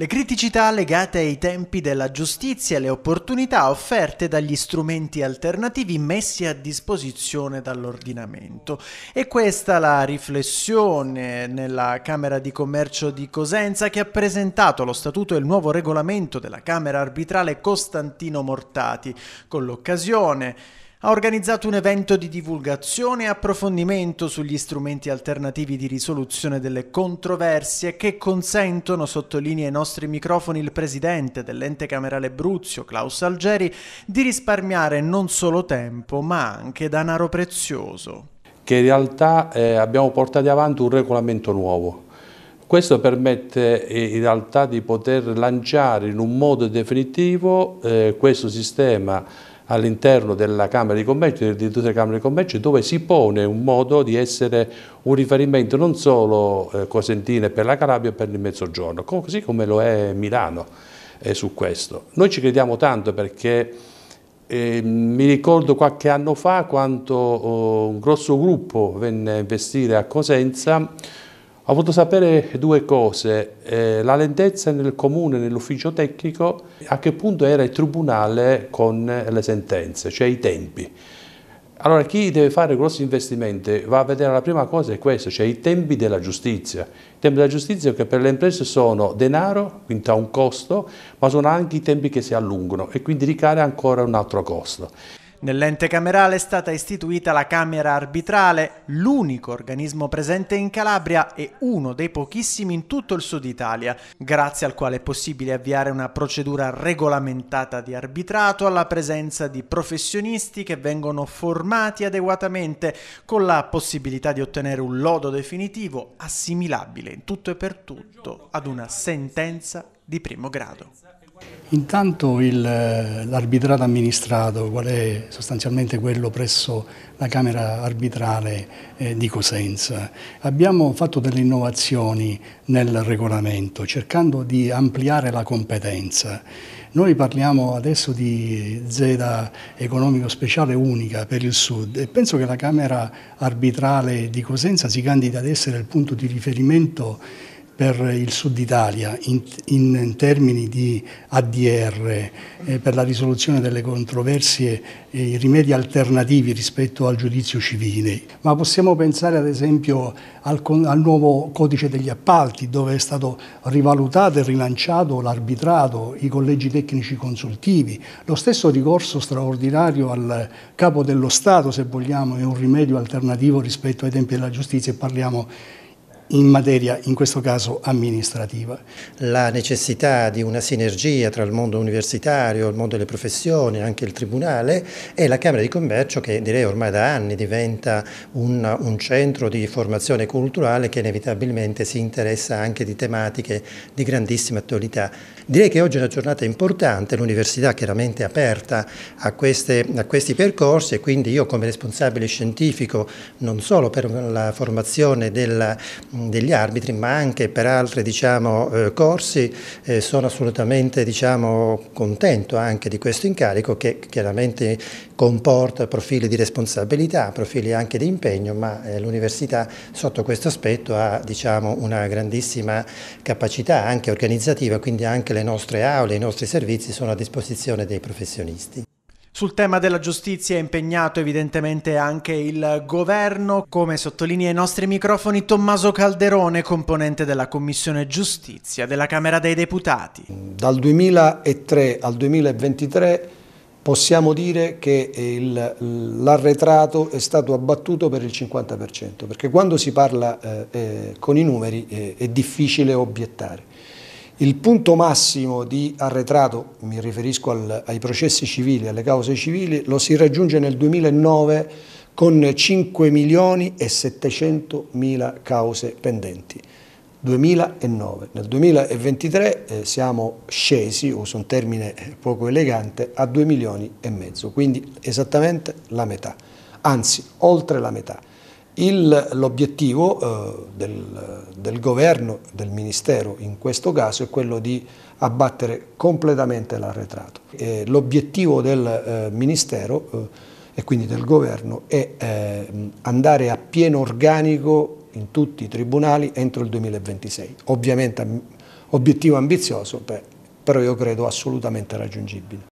Le criticità legate ai tempi della giustizia e le opportunità offerte dagli strumenti alternativi messi a disposizione dall'ordinamento. E questa la riflessione nella Camera di Commercio di Cosenza che ha presentato lo statuto e il nuovo regolamento della Camera arbitrale Costantino Mortati, con l'occasione ha organizzato un evento di divulgazione e approfondimento sugli strumenti alternativi di risoluzione delle controversie che consentono, sottolinea ai nostri microfoni il presidente dell'ente camerale Bruzio, Klaus Algeri, di risparmiare non solo tempo ma anche danaro prezioso. Che in realtà eh, abbiamo portato avanti un regolamento nuovo questo permette eh, in realtà di poter lanciare in un modo definitivo eh, questo sistema all'interno della Camera di Commercio, del direttore della Camera di Commercio, dove si pone un modo di essere un riferimento non solo eh, cosentino per la Calabria, ma per il Mezzogiorno, così come lo è Milano eh, su questo. Noi ci crediamo tanto perché eh, mi ricordo qualche anno fa quando oh, un grosso gruppo venne a investire a Cosenza, ho voluto sapere due cose, eh, la lentezza nel comune, nell'ufficio tecnico, a che punto era il tribunale con le sentenze, cioè i tempi. Allora chi deve fare grossi investimenti va a vedere la prima cosa è questo, cioè i tempi della giustizia. I tempi della giustizia che per le imprese sono denaro, quindi ha un costo, ma sono anche i tempi che si allungano e quindi ricade ancora un altro costo. Nell'ente camerale è stata istituita la Camera Arbitrale, l'unico organismo presente in Calabria e uno dei pochissimi in tutto il sud Italia, grazie al quale è possibile avviare una procedura regolamentata di arbitrato alla presenza di professionisti che vengono formati adeguatamente con la possibilità di ottenere un lodo definitivo assimilabile in tutto e per tutto ad una sentenza di primo grado. Intanto eh, l'arbitrato amministrato, qual è sostanzialmente quello presso la Camera arbitrale eh, di Cosenza, abbiamo fatto delle innovazioni nel regolamento cercando di ampliare la competenza. Noi parliamo adesso di zeda economico speciale unica per il Sud e penso che la Camera arbitrale di Cosenza si candida ad essere il punto di riferimento per il sud Italia in, in termini di ADR, eh, per la risoluzione delle controversie, eh, rimedi alternativi rispetto al giudizio civile. Ma possiamo pensare ad esempio al, al nuovo codice degli appalti dove è stato rivalutato e rilanciato l'arbitrato, i collegi tecnici consultivi, lo stesso ricorso straordinario al capo dello Stato se vogliamo è un rimedio alternativo rispetto ai tempi della giustizia e parliamo in materia, in questo caso, amministrativa. La necessità di una sinergia tra il mondo universitario, il mondo delle professioni, anche il Tribunale e la Camera di Commercio che direi ormai da anni diventa un, un centro di formazione culturale che inevitabilmente si interessa anche di tematiche di grandissima attualità. Direi che oggi è una giornata importante, l'università chiaramente è aperta a, queste, a questi percorsi e quindi io come responsabile scientifico non solo per la formazione della degli arbitri ma anche per altri diciamo, eh, corsi eh, sono assolutamente diciamo, contento anche di questo incarico che chiaramente comporta profili di responsabilità, profili anche di impegno ma eh, l'università sotto questo aspetto ha diciamo, una grandissima capacità anche organizzativa quindi anche le nostre aule, i nostri servizi sono a disposizione dei professionisti. Sul tema della giustizia è impegnato evidentemente anche il governo, come sottolinea ai nostri microfoni Tommaso Calderone, componente della Commissione Giustizia della Camera dei Deputati. Dal 2003 al 2023 possiamo dire che l'arretrato è stato abbattuto per il 50%, perché quando si parla eh, eh, con i numeri eh, è difficile obiettare. Il punto massimo di arretrato, mi riferisco al, ai processi civili, alle cause civili, lo si raggiunge nel 2009 con 5 milioni e 700 mila cause pendenti. 2009. Nel 2023 eh, siamo scesi, uso un termine poco elegante, a 2 milioni e mezzo, quindi esattamente la metà, anzi oltre la metà l'obiettivo eh, del, del, governo, del ministero in questo caso, è quello di abbattere completamente l'arretrato. l'obiettivo del eh, ministero eh, e quindi del governo è ehm, andare a pieno organico in tutti i tribunali entro il 2026. Ovviamente mm, obiettivo ambizioso, però io credo assolutamente raggiungibile.